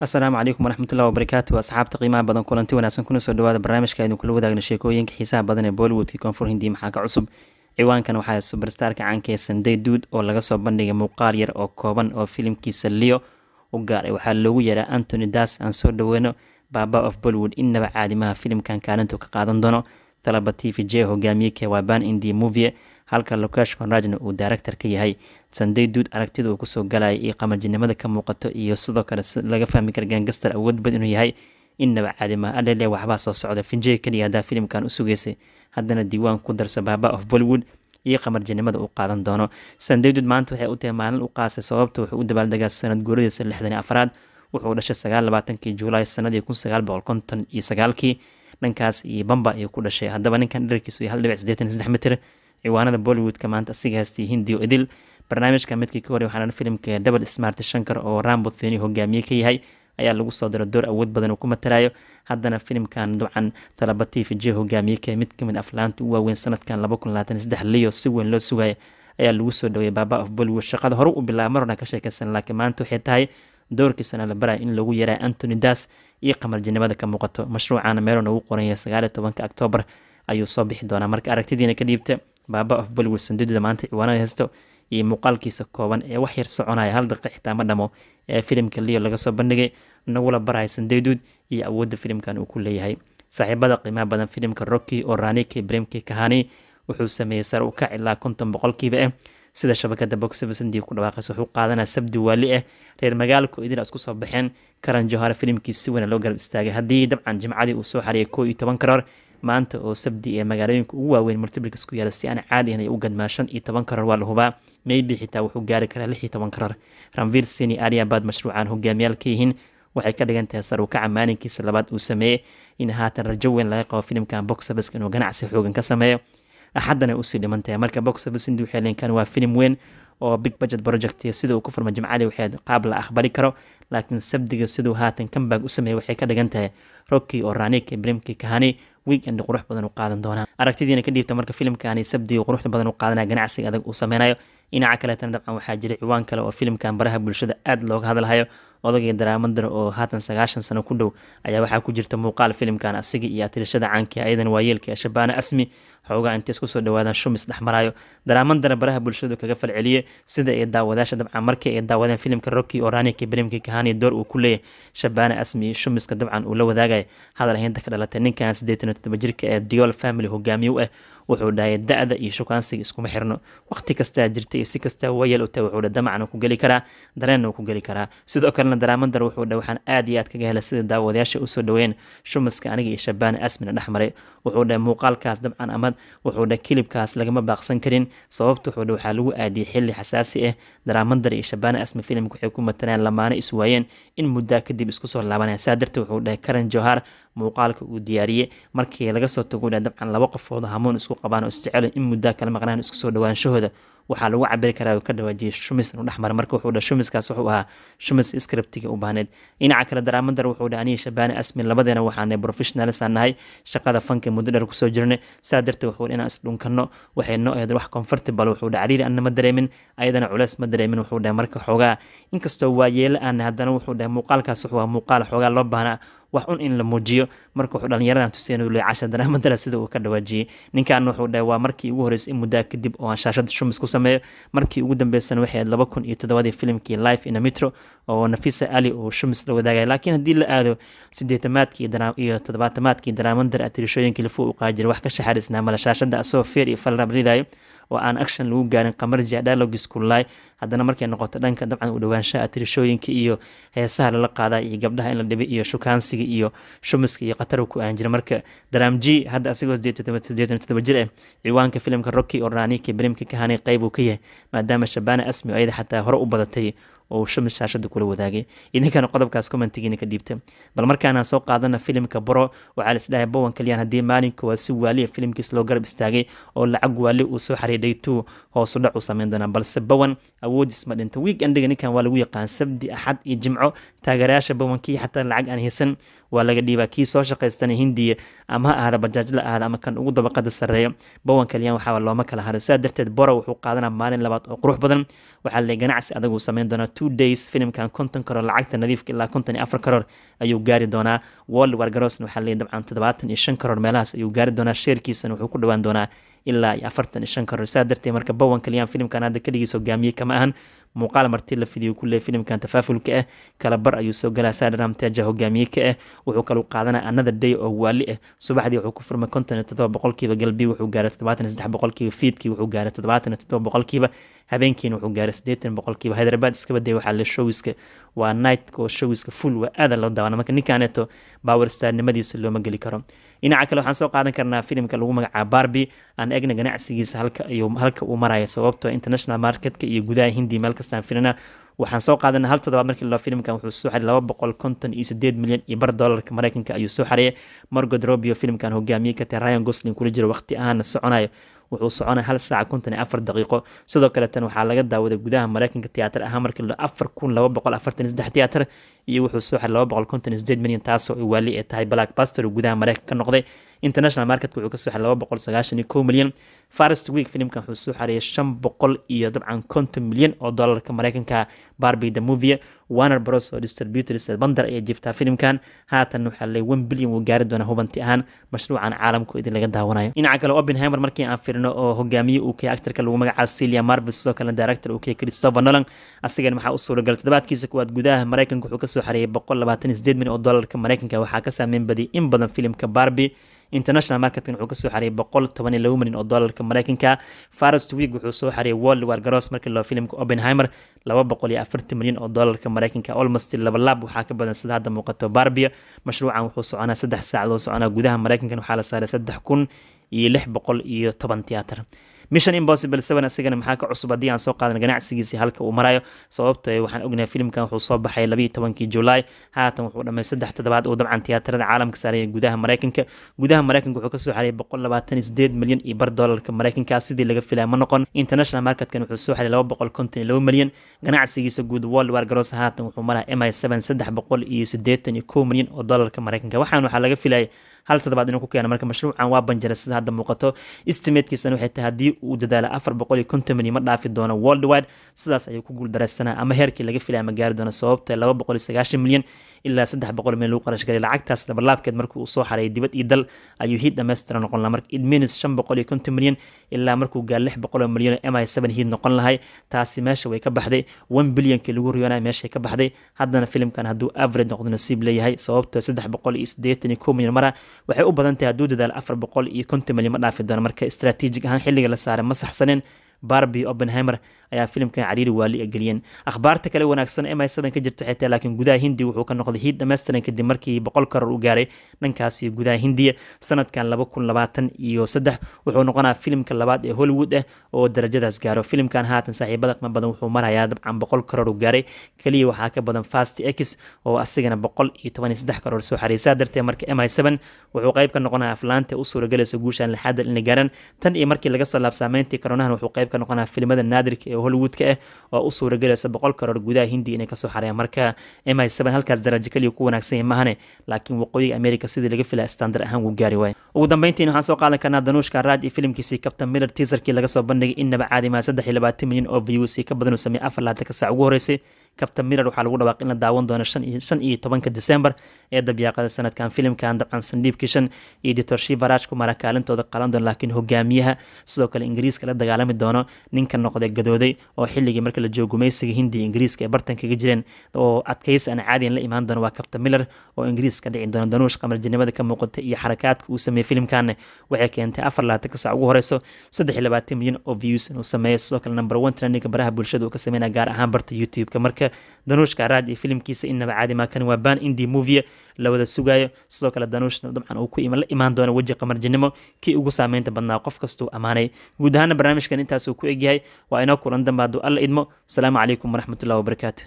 asalaamu calaykum waraxmat wabarakaatu asxaabta qiimaha badan kulanti wanaagsan kuna soo dhawaada barnaamijka aynu kula wadaagna sheekooyinka xiisaha badan ee bollywoodka koonfur hindiya maxaa ka cusub ciwaankan waxaa subarstarka caanka ee duud oo laga soo bandhigay muuqaal yar oo kooban oo filimkiisa leo u gaaray waxaa loogu yeeraa antony das aan soo dhaweyno baaba of bollywood innaba caalimaha filimkan kaalintu ka qaadan doono talabatif j hogaamiye waa ban indi movie halka lokesh konrajna uu daaraktar ka yahay sanday duud aragtida uu kusoo galaya iyo qamajinimada ka muuqato iyo sidoo kale laga fahmi kara gangastar awoodbad inuu yahay innaba caadima alele waxbaa soo socda finjey keliya haddaa filimkan u haddana diiwaan ku darso baaba of bollywood iyo qamarjinimada u qaadan doono sandaydud maanta waxay u tahay maalin u qaasay sababta wuxuu u dabaaldegaa sanad guuradiisa lixdan afraad wuxuu dhashay sagaal labaatankii julaay sanadii kun sagaal boqol konton iyo sagaalkii dhankaas iyo bamba ayuu ku dhashay haddaba ninkan dherkiisu iyo hal dhibic siddeetan saddex mitir ciwaanada bollywoodka maanta asiga haystay hindiyo idil barnaamijka midkii ka horey waxaana filimka double smart shankar oo rambo theni hogaamiye ka yahay ayaa lagu soo diro door awood badan uu ku matalaayo haddana filimkan dabcan talaba tifi j hogaamiye ka mid kamid ah aflaanta u waaweyn sanadkan liyo si weyn loo sugayo ayaa lagu soo dhaweeyay baaba of bollywood shaqada hore u bilaab marona ka sheekeysan laakiin maanta waxay tahay doorkiisana la baraya in lagu yaraa antony das iyo qamarjanimada ka muuqato mashruucana meelona uu qoranya sagaaliyo tobanka octoobar ayuu soo bixi doonaa marka aragtidiina ka dhiibta baaba of bolwood sanduudida maanta ciwaanada haysto iyo muuqaalkiisa kooban ee wax yar soconaya hal daqiiq xitaa ma dhamo ee filimka leo laga soo bandhigay nagula baraya sandeeduud iyo awoodda filimkan uu ku leeyahay saaxiibada qiimaha badan filimka rocky oo raaniki bremki kahani wuxuu sameeyey sare u kac ilaa konton boqolkiiba ah sida shabakada boxeva sandiga ku dhawaaqaysa wuxuu qaadanaa sabdi waali ah reer magaalku idin isku soo baxeen karan johar filimkiis si weyna loo garab istaagay haddii dabcan jimcadii uu soo xariyay koo iyo toban karoor maanta oo sabdi ee magaalooyinka ugu waaweyn multiplix ku yaala si aan caadi ahayn ay u gadmaan shan iyo toban karoor waa la hubaa maybe xitaa wuxuu gaari karaa lix iyo toban karoor ranvir sini ariyabaad mashruucan hogaamiyaal ka yihiin waxay ka dhigan tahay sar uu kaca maalinkiisa labaad uu sameeyey in haatan rajo weyn laga qabo filimkan boxeviska inuu ganacsi xoogan ka sameeyo axaddana usii dhimantahay marka box office indii waxay leenkaan waa filim weyn oo big budget projectiya sida uu ku furma jimcali waxeed qaab la akhbari karo laakiin sabdiga siduu haatan kambag u sameeyey waxay ka dhigan tahay rockii oo raaniik ee kahani weekend qurux badan u qaadan doonaa aragtidiina ka dhiibta marka filimkaani sabdiga quruxda badan u qaadanaya ganacsiga adag uu sameynayo dhinaca kaleetana dabcan waxaa jira ciwaan kale oo filimkan baraha bulshada aad looga hadalhayo odagii daraamadar oo haatan sagaashan sano ku dhow ayaa waxaa ku jirta muuqaal filimkan asiga iyo atirashada caankia ayadan waayeelka shabaana asmi xoogaa intays kusoo dhawaadaan shumis dhexmaraayo daraaman baraha bulshadu kaga falceliye sida ay daawadaasha dabcan markii ay daawadeen filimka rocky oranika bilimkii kahani door uu ku leeyahy shabaane asmi shumiska dabcan uu la wadaagaya hadal haynta ka dhalatay ninkan siddeetan iyo jirka ee diol family hogaamiye u ah wuxuu dhahay da-da iyo shukaansiga iskuma xirno wakhti kastaa jirta iyo si kastaa wayel u tahay wuxuu dha damacan ku geli karaa dareenna ku geli karaa sidoo kalena daraamandar wuxuu dha waxaan aad iyo aad kaga helay sida daawadayaasha usoo dhaweeyeen shumiska aniga iyo shabaane asmina dhex maray wuxuu dhahay muuqaalkaas dabcan ama wuxuu wuxuudha kilibkaas lagama baaqsan karin sababta wuxuudha waxaa lagu aadiyay xilli xasaasi ah daraamandar iyo shabaana asma filimka waxay ku matanaan lamaano iswaayeen in muddaa kadib isku soo laabanaya saa darteed wuxuu dhahay karan johar muuqaalka uu diyaariyey markii laga soo tago dabcan laba qofood hamuun isku qabaan oo isjecelo in muddaa kala maqnaan isku soo dhawaanshahooda waxaa lagu cabiri karaa ka dhawaajiyay shumis inuu dhexmara marka wuxuu dhaha shumiskaas wuxuu ahaa shumis iskribtiga u baahneed dhinaca kale daraamadar wuxuu dhaha aniga shabaani asmin labadeena waxaanay professionalis aan nahay shaqada fanka muddo dheer kusoo jirnay saa darteed wuxuu inaan isdhunkano waxay noo ahayd wax comfortable wuxuu dhaha cariiri anna ma dareemin ayadana culeys ma dareemin wuxuu dhaha marka xoogaa inkastoo waa yeelo haddana wuxuu dhaha muuqaalkaas wuxuu ahaa muuqaal xoogaa loo baahnaa wax un in la muujiyo marka wuxuu dhalinyaradan tuseen uu leeyahay cashan danaamantala sida uu ka dhawaajiyey ninkan wuxuu dhahay waa markii ugu horreysay in muddaa kadib oo aan shaashada shumis ku sameeyo markii ugu dambeysana waxay ahayd laba kun iyo toddobadii filimkii life in a oo nafisa ali oo shumis la wadaagaya laakiin haddii la aado sideetamaadkii iyo toddobaatamaadkii danaamandar atirishooyinkii lafuu u wax ka shaxarisnaa mala shaashada asagoo feer iyo falrabridayo oo aan action lagu gaarin qamarja dialogs kulay haddana markay noqoto dhanka dabcan u dhawaanshaha tirashooyinka iyo heesaha lala qaada iyo gabdhaha in la dhibay iyo shukaansiga iyo shumiska iyo qatar ku aan jira marka daramji hadda asigoo sideetan jir eh ciwaanka filimka rocky oranike raaniika brimka kahanay qeyb uu ka yahay maadaama shabaana asmi o ayada xataa hore u badatay oo uu shamis shaashada kula wadaagay idinkana qodobkaas commentigiina ka dhiibta bal markaanaan soo qaadana filimka baro waxaa la isdhahay bowan kaliyaan haddii maalinka waa si waaliya filimkiis loo garab istaagay oo lacag waali uu soo xariidhay two hoosu dhac uu sameyn doonaa balse bowan awoodiis ma dhinta weekendiga ninkan waa lagu yaqaan sabdi axad iyo jimco taageerayaasha bowan kii xataa lacag aan haysan waa laga dhiibaa kii soo shaqaystana hindiya ama ha ahada bajaaj la ahada ama kan ugu dabaqada sarreeya bowan kaliyaan waxaa looma kala harin sidaa darteed boro wuxuu qaadanaa maalin labaad oo qurux badan waxaa le ganacsi adag uu sameyn doonaa two days فيلم كان كونتن كرر لعقت النظيف إلا كونتن أفر كرر أيو قاري دونا وول وارقروس نوحا لين دبعان تدباتن إشن كرر ميلاس أيو قاري دونا شير كيسن وحوكو دوان دونا إلا يأفرتن إشن كرر سادر تيمر كبوان كليان فيلم كان هذا كليجي سو كما أهن muuqaal marti la fidiyo kulee filimkan tafaafulka ah eh, kala bar ayuu soo galaa sadram hogaamiye ka ah wuxuu kalu qaadanaa anada day oo waali ah eh. subaxdii wuxuu ku furmay konton iyo toddoba boqolkiiba galbii wuxuu gaaray toddobaatan saddex boqolkiiba fiidkii wuxuu gaaray toddobaatan iyo toddoba boqolkiiba habeenkiina wuxuu gaaray siddeetan boqolkiiba hyderabad iskaba day waxaa le showiska waa nightka oo showiska full waa aada loo daawana marka ninkaaneeto power star looma geli karo dhinaca kale waxaan soo qaadan karnaa filimka lagu magacaa barbi aan egna ganacsigiisa halka uu maraya sababto ah international marketka iyo gudaha hindi meel kastaan filina waxaan soo qaadana hal todobaad markii lo filimkan wuxuu soo xaray laba boqol konton iyo sideed milyan iyo bar doolarka mareykanka ayuu soo xaraya margot robio filimkan hogaamiye ka ryan gosling kula jiro waqti ahaana soconayo wuxuu soconay hal saaca konton iyo afar daqiiqo sidoo kale tan waxaa laga daawaday gudaha mareykanka tiyaatar ahaa markii afar kun laba boqol afartan saddex tiyaatar iyo wuxuu soo xiray laba boqol konton iyo sideed milyan taasoo waali ee tahay blackbuster gudaha mareykanka ka noqday international market wuxuu kasoo xaray laba boqol sagaashan iyo milyan farest week filimkan wuxuu soo xareeyay shan boqol iyo dabcan konton milyan oo doolarka mareykanka barby the movie warner bros oo distributors bandar ayaa jiftaa filimkan haatan waxaa le one billion wuu gaari doonaa hubanti ahaan mashruucan caalamku idin daawanayo dhinaca kale oppenheimer markii aan fiirino oo hogaamiye uu kaya actorka lagu magacaabo celia marvis sidoo kalena director uu kaya christopher nolan asigana waxaa u suuragalay toddobaadkiisa kuwaad gudaha mareykanka wuxuu kasoo xareeyay boqol labaatan iyo milyan oo doolarka mareykanka waxaa ka saameyn badiyay in badan filimka barby international marketing wuxuu kasoo xariyay boqol toban iyo labo milyan oo doolarka mareykanka farest week wuxuu soo xariyay world war garoos markii loo filimka openheimer laba boqol iyo afartan milyan oo dollarka mareykanka almost laba waxaa ka badan sida hadda muuqato barbia mashruucan wuxuu soconaa saddex saacadoo soconaa gudaha mareykankan waxaa la saaray saddex kun iyo lix boqol iyo toban tiyaatar mission impossible seven asigana maxaa ka cusub haddii aan soo qaadan ganacsigiisii halka uu marayo sababto ah waxaan ognahay filmkan wuxuu soo baxay labayo tobankii julaay haatan wuxuu dhamay saddex toddobaad uu dabcan tiyaatarada caalamka saaraya gudaha mareykanka gudaha mareykanka wuxuu kasoo xaray boqol labaatan sideed milyan iyo bar doolarka mareykanka sidii laga filaya ma noqon international marketkan wuxuu soo xaray laba boqol konton iyo laba milyan ganacsigiisa guud world war garoos haatan wuxuu maraya mi seven saddex boqol iyo sideetan iyo kow milyan oo doolarka mareykanka waxaan waxaa laga filaya hal toddobaad inuu ku keeno marka mashruucan waa banjare sida hadda muuqato istimatekiisana waxay tahay haddii uu dadaalo afar boqol iyo konton ma dhaafi doono worldwide sidaas ayuu ku guuldaraysanaa ama heerkii laga filaya ma gaari doono sababta ah laba boqol iyo sagaashan milyan ilaa saddex boqol milyan lagu qarash galay lacagtaas dabarlaabkeed markii uu soo dibad iyo dal ayuu hiid dhammaystiran noqon lahaa marka idminis shan boqol iyo konton milyan ilaa markuu gaar lix boqol oo milyan oo mi seven hiid noqon lahay taasi meesha way ka baxday one billiankii lagu riyoonaya meeshay ka baxday haddana filimkan hadduu average noqdo nasiib leeyahay sababtoo ah saddex boqol iyo siddeetan iyo kow milyan mara waxay u badan tahay hadduu dadaalo afar boqol iyo konton milyan ma dhaafi doono marka istraatiijig ahaan xilliga la saaray ma saxsanin barbi openheimer ayaa filimkan cariiri waali a geliyeen akhbaarta kale wanaagsan m i ka jirta xitaa laakiin gudaha hindi wuxuu ka noqday hiid dhammaystiran kadib markii boqol karar u gaaray dhankaasi gudaha hindiya sanadkan iyo saddex wuxuu noqonaa filimka labaad ee hollywood ah oo darajadaas gaaro filimkan haatan saaxiibada qima badan wuxuu marayaa dabcan boqol karoor u gaaray keliya waxaa ka badan fast x oo asigana boqol iyo toban iyo saddex karoor soo xariisaa darteed marka m seven wuxuu qayb ka noqonaya aflaanta u suuragelaysa guushan lixaadal inay gaaraan tan iyo markii laga soo laab saameyntii wuxuu qayb ka noqonaa filimada naadirka ee hollywoodka ah oo u suuragelaysa boqol karoor gudaha hindiya inay kasoo xareeyaan marka m i seven halkaas daraajo kaliya ku wanaagsan maahane laakiin waqooyiga america sidii laga filaya standar ahaan wuu gaari waaya ugu dambeyntiina waxaan soo qaadan karnaa danuushka raaj iyo filimkiisii captain miller tiisarkii laga soo bandhigay in caadi maha saddex iyo labaatan milyan oo views ka badan uu sameeyay afar laatan ka saac ugu horeysay kabta mirar waxaa lagu dhawaaq in la daawan doono shan iyo tobanka disembar ee dabyaaqada sanadkan filimkan dabcan sandhiibkii shan iyo ditorshi baraaj ku kaalintooda qalan doona laakiin hogaamiyaha sidoo kale ingiriiska la dagaalami doono ninka noqday gadooday oo xilligii marka la joogo gumaysiga hindiya ingiriiska ee bartankaga jireen oo adkaysi aan caadiyan la imaan doono waa kabta milar oo ingiriiska dhici doona danuush qamaljinimada ka muuqatay iyo xarakaadka uu sameeyey filimkanne waxay keentay afar labaatan ka ugu horeyso saddex labaatan milyan oo views inuu sameeyo sidoo kale number one trendinga baraha bulshada uu ka sameynaya gaar ahaan barta youtube-ka marka haweenka danuushka araaj iyo filimkiisa innaba caadima kan waa ban indi movie la wada sugaayo sidoo kale danuushna dabcan uu ku la imaan doono weji qamarjinimo kii ugu saameynta badnaa qof kastuu ammaanay guud ahaana barnaamijkan intaasuu ku egyahay waa inoo kulan damba hadduu alla idmo asalaamu calaykum waraxmatullahi wabarakaatu